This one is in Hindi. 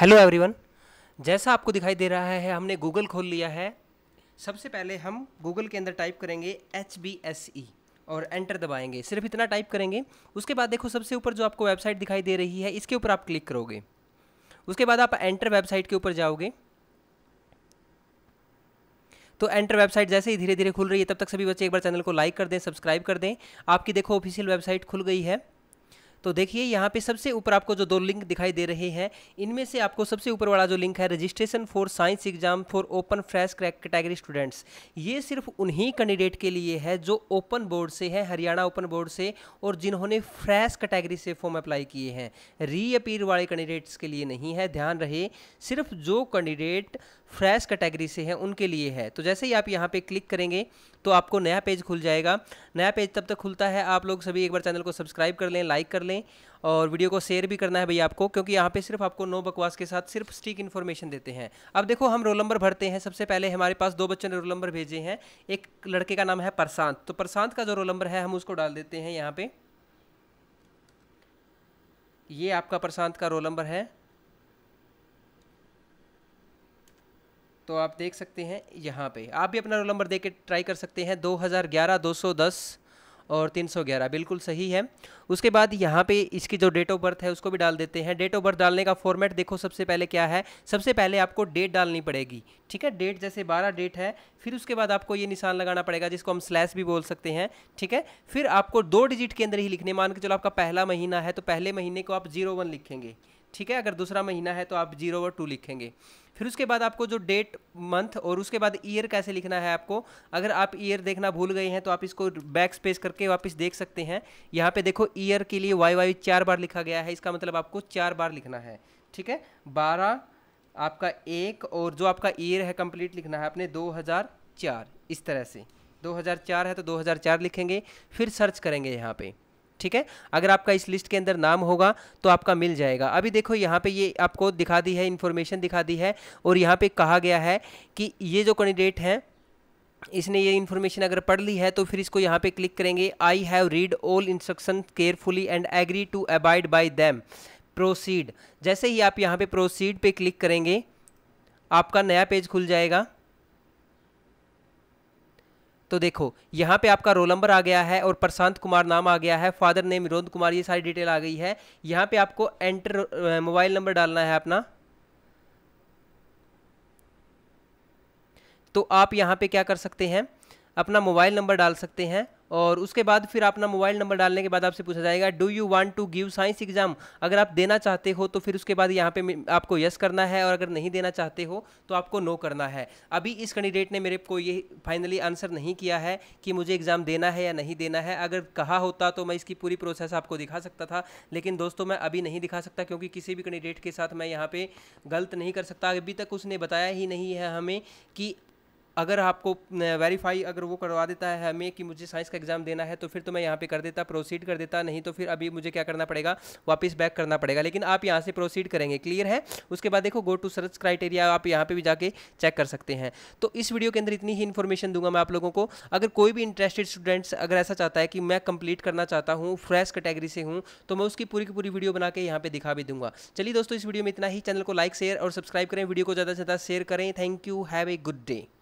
हेलो एवरीवन जैसा आपको दिखाई दे रहा है हमने गूगल खोल लिया है सबसे पहले हम गूगल के अंदर टाइप करेंगे एच बी एस ई और एंटर दबाएंगे सिर्फ इतना टाइप करेंगे उसके बाद देखो सबसे ऊपर जो आपको वेबसाइट दिखाई दे रही है इसके ऊपर आप क्लिक करोगे उसके बाद आप एंटर वेबसाइट के ऊपर जाओगे तो एंटर वेबसाइट जैसे ही धीरे धीरे खुल रही है तब तक सभी बच्चे एक बार चैनल को लाइक कर दें सब्सक्राइब कर दें आपकी देखो ऑफिशियल वेबसाइट खुल गई है तो देखिए यहाँ पे सबसे ऊपर आपको जो दो लिंक दिखाई दे रहे हैं इनमें से आपको सबसे ऊपर वाला जो लिंक है registration for science exam for open fresh crack category students ये सिर्फ उन्हीं कैंडिडेट के लिए है जो ओपन बोर्ड से है हरियाणा ओपन बोर्ड से और जिन्होंने फ्रेश कैटेगरी से फॉर्म अप्लाई किए हैं रीअपीयर वाले कैंडिडेट्स के लिए नहीं है ध्यान रहे सिर्फ जो कैंडिडेट फ्रेश कैटेगरी से है उनके लिए है तो जैसे ही आप यहाँ पे क्लिक करेंगे तो आपको नया पेज खुल जाएगा नया पेज तब तक खुलता है आप लोग सभी एक बार चैनल को सब्सक्राइब कर लें लाइक कर लें और वीडियो को शेयर भी करना है भैया आपको क्योंकि यहाँ पे सिर्फ आपको नो बकवास के साथ सिर्फ स्टिक इन्फॉर्मेशन देते हैं अब देखो हम रोल नंबर भरते हैं सबसे पहले हमारे पास दो बच्चों ने रोल नंबर भेजे हैं एक लड़के का नाम है प्रशांत तो प्रशांत का जो रोल नंबर है हम उसको डाल देते हैं यहाँ पर ये आपका प्रशांत का रोल नंबर है तो आप देख सकते हैं यहाँ पे आप भी अपना रोल नंबर देके के ट्राई कर सकते हैं 2011 210 और 311 बिल्कुल सही है उसके बाद यहाँ पे इसकी जो डेट ऑफ बर्थ है उसको भी डाल देते हैं डेट ऑफ बर्थ डालने का फॉर्मेट देखो सबसे पहले क्या है सबसे पहले आपको डेट डालनी पड़ेगी ठीक है डेट जैसे 12 डेट है फिर उसके बाद आपको ये निशान लगाना पड़ेगा जिसको हम स्लैश भी बोल सकते हैं ठीक है फिर आपको दो डिजिट के अंदर ही लिखने मान के चलो आपका पहला महीना है तो पहले महीने को आप जीरो वन लिखेंगे ठीक है अगर दूसरा महीना है तो आप जीरो और टू लिखेंगे फिर उसके बाद आपको जो डेट मंथ और उसके बाद ईयर कैसे लिखना है आपको अगर आप ईयर देखना भूल गए हैं तो आप इसको बैक स्पेस करके वापस देख सकते हैं यहाँ पे देखो ईयर के लिए वाई वाई चार बार लिखा गया है इसका मतलब आपको चार बार लिखना है ठीक है बारह आपका एक और जो आपका ईयर है कंप्लीट लिखना है आपने दो हज़ार चार इस तरह से दो है तो दो लिखेंगे फिर सर्च करेंगे यहाँ पर ठीक है अगर आपका इस लिस्ट के अंदर नाम होगा तो आपका मिल जाएगा अभी देखो यहाँ पे ये आपको दिखा दी है इन्फॉर्मेशन दिखा दी है और यहाँ पे कहा गया है कि ये जो कैंडिडेट हैं इसने ये इन्फॉर्मेशन अगर पढ़ ली है तो फिर इसको यहाँ पे क्लिक करेंगे I have read all instruction carefully and agree to abide by them proceed जैसे ही आप यहाँ पे प्रोसीड पे क्लिक करेंगे आपका नया पेज खुल जाएगा तो देखो यहाँ पे आपका रोल नंबर आ गया है और प्रशांत कुमार नाम आ गया है फादर नेम विनोद कुमार ये सारी डिटेल आ गई है यहाँ पे आपको एंटर मोबाइल नंबर डालना है अपना तो आप यहाँ पे क्या कर सकते हैं अपना मोबाइल नंबर डाल सकते हैं और उसके बाद फिर अपना मोबाइल नंबर डालने के बाद आपसे पूछा जाएगा do you want to give science exam अगर आप देना चाहते हो तो फिर उसके बाद यहाँ पे आपको यस करना है और अगर नहीं देना चाहते हो तो आपको नो करना है अभी इस कैंडिडेट ने मेरे को ये फाइनली आंसर नहीं किया है कि मुझे एग्ज़ाम देना है या नहीं देना है अगर कहा होता तो मैं इसकी पूरी प्रोसेस आपको दिखा सकता था लेकिन दोस्तों मैं अभी नहीं दिखा सकता क्योंकि किसी भी कैंडिडेट के साथ मैं यहाँ पर गलत नहीं कर सकता अभी तक उसने बताया ही नहीं है हमें कि अगर आपको वेरीफाई अगर वो करवा देता है हमें कि मुझे साइंस का एग्ज़ाम देना है तो फिर तो मैं यहाँ पे कर देता प्रोसीड कर देता नहीं तो फिर अभी मुझे क्या करना पड़ेगा वापस बैक करना पड़ेगा लेकिन आप यहाँ से प्रोसीड करेंगे क्लियर है उसके बाद देखो गो टू सर्च क्राइटेरिया आप यहाँ पर भी जाके चेक कर सकते हैं तो इस वीडियो के अंदर इतनी ही इन्फॉर्मेशन दूंगा मैं आप लोगों को अगर कोई भी इंटरेस्टेड स्टूडेंट्स अगर ऐसा चाहता है कि मैं कंप्लीट करना चाहता हूँ फ्रेश कैटेगरी से हूँ तो मैं उसकी पूरी की पूरी वीडियो बना के यहाँ पर दिखा भी दूंगा चलिए दोस्तों इस वीडियो में इतना ही चैनल को लाइक शेयर और सब्सक्राइब करें वीडियो को ज़्यादा से ज़्यादा शेयर करें thank you have a good day